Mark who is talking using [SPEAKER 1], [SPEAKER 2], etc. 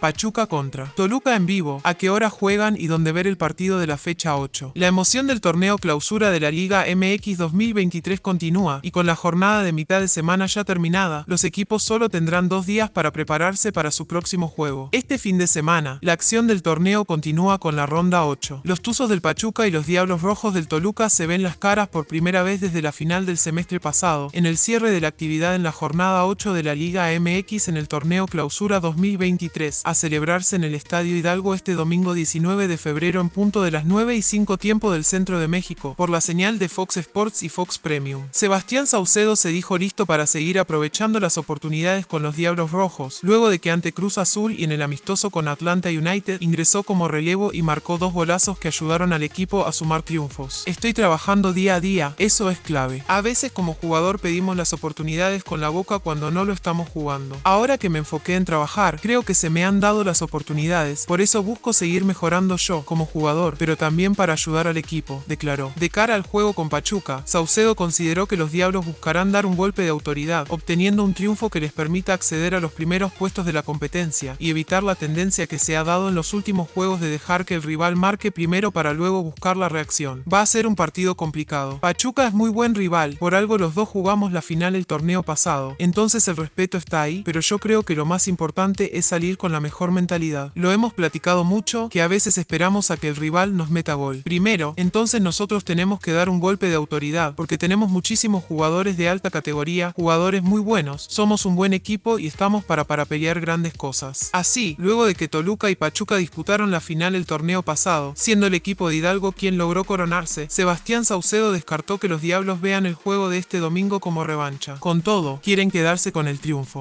[SPEAKER 1] Pachuca contra Toluca en vivo, a qué hora juegan y dónde ver el partido de la fecha 8. La emoción del torneo clausura de la Liga MX 2023 continúa y con la jornada de mitad de semana ya terminada, los equipos solo tendrán dos días para prepararse para su próximo juego. Este fin de semana, la acción del torneo continúa con la ronda 8. Los Tuzos del Pachuca y los Diablos Rojos del Toluca se ven las caras por primera vez desde la final del semestre pasado, en el cierre de la actividad en la jornada 8 de la Liga MX en el torneo clausura 2023 a celebrarse en el Estadio Hidalgo este domingo 19 de febrero en punto de las 9 y 5 tiempo del centro de México, por la señal de Fox Sports y Fox Premium. Sebastián Saucedo se dijo listo para seguir aprovechando las oportunidades con los Diablos Rojos, luego de que ante Cruz Azul y en el amistoso con Atlanta United ingresó como relevo y marcó dos golazos que ayudaron al equipo a sumar triunfos. Estoy trabajando día a día, eso es clave. A veces como jugador pedimos las oportunidades con la boca cuando no lo estamos jugando. Ahora que me enfoqué en trabajar, creo que se me han dado las oportunidades, por eso busco seguir mejorando yo como jugador, pero también para ayudar al equipo, declaró. De cara al juego con Pachuca, Saucedo consideró que los Diablos buscarán dar un golpe de autoridad, obteniendo un triunfo que les permita acceder a los primeros puestos de la competencia y evitar la tendencia que se ha dado en los últimos juegos de dejar que el rival marque primero para luego buscar la reacción. Va a ser un partido complicado. Pachuca es muy buen rival, por algo los dos jugamos la final el torneo pasado, entonces el respeto está ahí, pero yo creo que lo más importante es salir con la mejor mejor mentalidad. Lo hemos platicado mucho, que a veces esperamos a que el rival nos meta gol. Primero, entonces nosotros tenemos que dar un golpe de autoridad, porque tenemos muchísimos jugadores de alta categoría, jugadores muy buenos, somos un buen equipo y estamos para para pelear grandes cosas. Así, luego de que Toluca y Pachuca disputaron la final el torneo pasado, siendo el equipo de Hidalgo quien logró coronarse, Sebastián Saucedo descartó que los Diablos vean el juego de este domingo como revancha. Con todo, quieren quedarse con el triunfo.